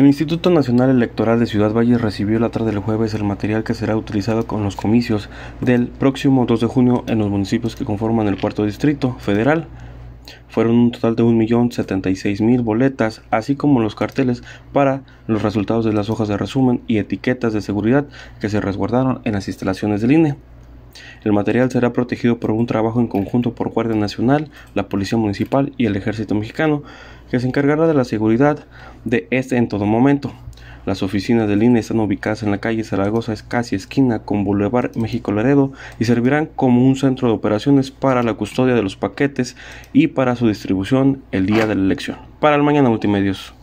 El Instituto Nacional Electoral de Ciudad Valle recibió la tarde del jueves el material que será utilizado con los comicios del próximo 2 de junio en los municipios que conforman el cuarto distrito federal. Fueron un total de 1.076.000 boletas, así como los carteles para los resultados de las hojas de resumen y etiquetas de seguridad que se resguardaron en las instalaciones del INE. El material será protegido por un trabajo en conjunto por Guardia Nacional, la Policía Municipal y el Ejército Mexicano, que se encargará de la seguridad de este en todo momento. Las oficinas del INE están ubicadas en la calle Zaragoza, casi esquina con Boulevard México Laredo, y servirán como un centro de operaciones para la custodia de los paquetes y para su distribución el día de la elección. Para el mañana multimedios.